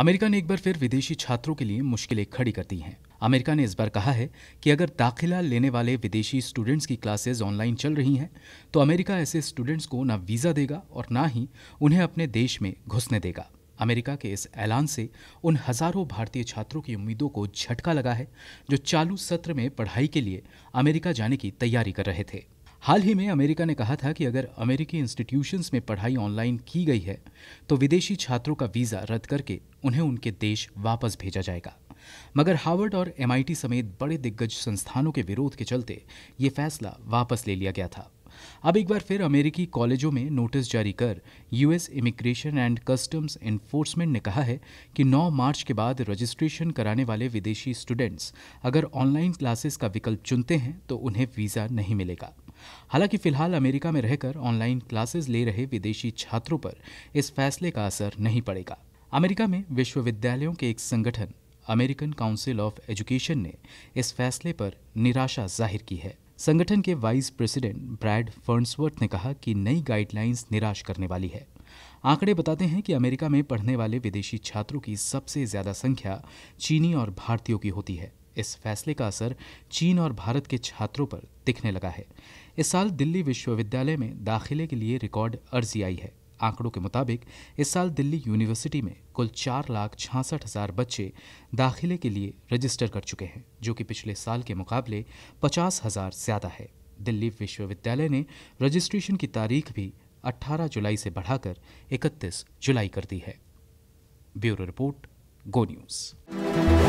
America ने एक बार फिर विदेशी छात्रों के लिए मुश्किलें खड़ी कर दी हैं अमेरिका ने इस बार कहा है कि अगर दाखिला लेने वाले विदेशी स्टूडेंट्स की क्लासेस ऑनलाइन चल रही हैं तो अमेरिका ऐसे स्टूडेंट्स को ना वीज़ा देगा और ना ही उन्हें अपने देश में घुसने देगा अमेरिका के इस ऐलान से उन हज़ारों भारतीय छात्रों की उम्मीदों को झटका लगा है जो चालू सत्र में पढ़ाई के लिए अमेरिका जाने की तैयारी कर रहे थे हाल ही में अमेरिका ने कहा था कि अगर अमेरिकी इंस्टीट्यूशंस में पढ़ाई ऑनलाइन की गई है तो विदेशी छात्रों का वीज़ा रद्द करके उन्हें उनके देश वापस भेजा जाएगा मगर हार्वर्ड और एम समेत बड़े दिग्गज संस्थानों के विरोध के चलते ये फैसला वापस ले लिया गया था अब एक बार फिर अमेरिकी कॉलेजों में नोटिस जारी कर US Immigration and Customs Enforcement ने कहा है कि 9 मार्च के बाद रजिस्ट्रेशन कराने वाले विदेशी स्टूडेंट्स अगर ऑनलाइन क्लासेस का विकल्प चुनते हैं तो उन्हें वीज़ा नहीं मिलेगा हालांकि फिलहाल अमेरिका में रहकर ऑनलाइन क्लासेस ले रहे विदेशी छात्रों पर इस फैसले का असर नहीं पड़ेगा अमेरिका में विश्वविद्यालयों के एक संगठन अमेरिकन काउंसिल ऑफ एजुकेशन ने इस फैसले पर निराशा जाहिर की है संगठन के वाइस प्रेसिडेंट ब्रैड फर्नसवर्थ ने कहा कि नई गाइडलाइंस निराश करने वाली है आंकड़े बताते हैं कि अमेरिका में पढ़ने वाले विदेशी छात्रों की सबसे ज्यादा संख्या चीनी और भारतीयों की होती है इस फैसले का असर चीन और भारत के छात्रों पर दिखने लगा है इस साल दिल्ली विश्वविद्यालय में दाखिले के लिए रिकॉर्ड अर्जी आई है आंकड़ों के मुताबिक इस साल दिल्ली यूनिवर्सिटी में कुल चार लाख छियासठ हजार बच्चे दाखिले के लिए रजिस्टर कर चुके हैं जो कि पिछले साल के मुकाबले पचास हजार ज्यादा है दिल्ली विश्वविद्यालय ने रजिस्ट्रेशन की तारीख भी 18 जुलाई से बढ़ाकर 31 जुलाई कर दी है ब्यूरो रिपोर्ट गो न्यूज़